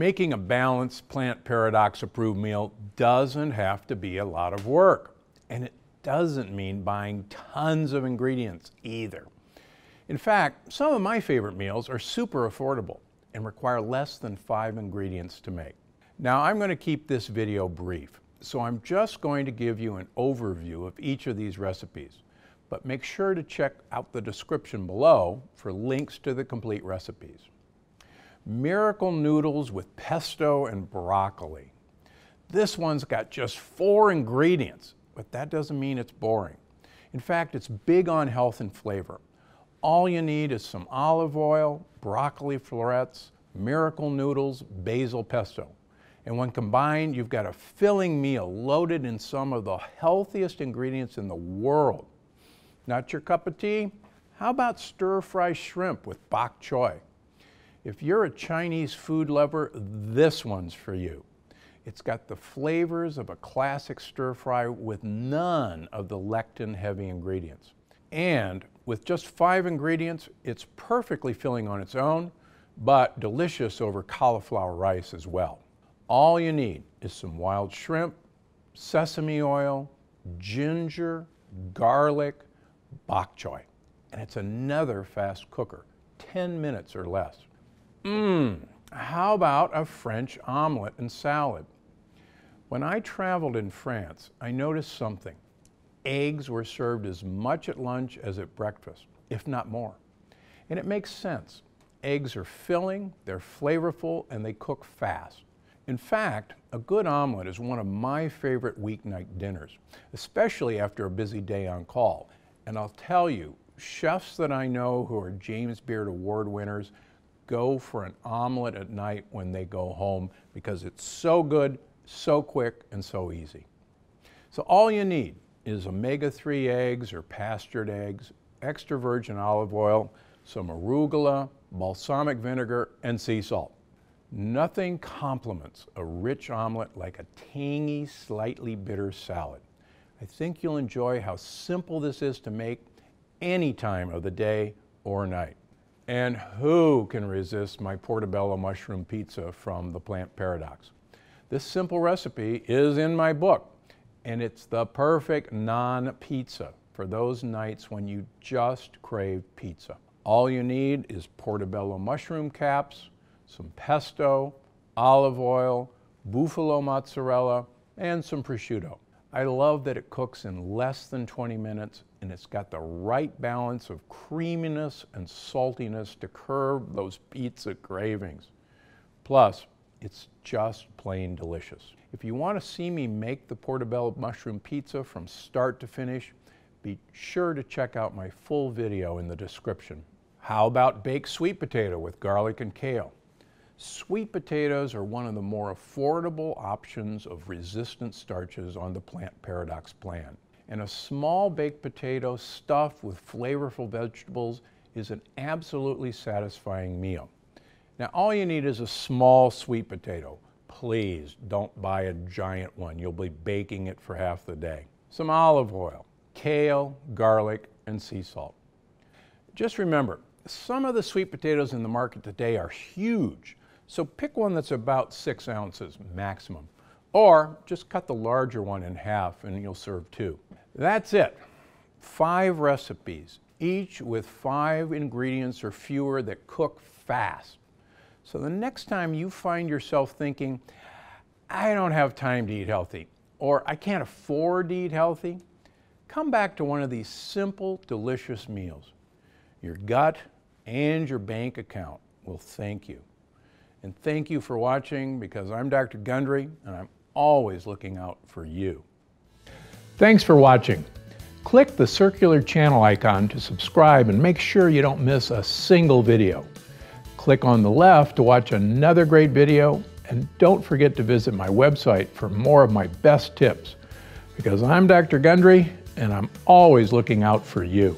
Making a balanced plant paradox approved meal doesn't have to be a lot of work, and it doesn't mean buying tons of ingredients either. In fact, some of my favorite meals are super affordable and require less than five ingredients to make. Now I'm going to keep this video brief, so I'm just going to give you an overview of each of these recipes, but make sure to check out the description below for links to the complete recipes miracle noodles with pesto and broccoli. This one's got just four ingredients, but that doesn't mean it's boring. In fact, it's big on health and flavor. All you need is some olive oil, broccoli florets, miracle noodles, basil pesto. And when combined, you've got a filling meal loaded in some of the healthiest ingredients in the world. Not your cup of tea? How about stir-fry shrimp with bok choy? If you're a Chinese food lover, this one's for you. It's got the flavors of a classic stir fry with none of the lectin heavy ingredients. And with just five ingredients, it's perfectly filling on its own, but delicious over cauliflower rice as well. All you need is some wild shrimp, sesame oil, ginger, garlic, bok choy. And it's another fast cooker, 10 minutes or less. Mmm, how about a French omelet and salad? When I traveled in France, I noticed something. Eggs were served as much at lunch as at breakfast, if not more. And it makes sense. Eggs are filling, they're flavorful, and they cook fast. In fact, a good omelet is one of my favorite weeknight dinners, especially after a busy day on call. And I'll tell you, chefs that I know who are James Beard Award winners go for an omelet at night when they go home because it's so good, so quick, and so easy. So all you need is omega-3 eggs or pastured eggs, extra virgin olive oil, some arugula, balsamic vinegar, and sea salt. Nothing complements a rich omelet like a tangy, slightly bitter salad. I think you'll enjoy how simple this is to make any time of the day or night. And who can resist my portobello mushroom pizza from The Plant Paradox? This simple recipe is in my book, and it's the perfect non-pizza for those nights when you just crave pizza. All you need is portobello mushroom caps, some pesto, olive oil, buffalo mozzarella, and some prosciutto. I love that it cooks in less than 20 minutes and it's got the right balance of creaminess and saltiness to curb those pizza cravings. Plus, it's just plain delicious. If you want to see me make the portobello mushroom pizza from start to finish, be sure to check out my full video in the description. How about baked sweet potato with garlic and kale? sweet potatoes are one of the more affordable options of resistant starches on the Plant Paradox plan. And a small baked potato stuffed with flavorful vegetables is an absolutely satisfying meal. Now all you need is a small sweet potato. Please don't buy a giant one. You'll be baking it for half the day. Some olive oil, kale, garlic, and sea salt. Just remember, some of the sweet potatoes in the market today are huge so pick one that's about six ounces maximum. Or just cut the larger one in half and you'll serve two. That's it. Five recipes, each with five ingredients or fewer that cook fast. So the next time you find yourself thinking, I don't have time to eat healthy, or I can't afford to eat healthy, come back to one of these simple, delicious meals. Your gut and your bank account will thank you. And thank you for watching because I'm Dr. Gundry and I'm always looking out for you. Thanks for watching. Click the circular channel icon to subscribe and make sure you don't miss a single video. Click on the left to watch another great video and don't forget to visit my website for more of my best tips because I'm Dr. Gundry and I'm always looking out for you.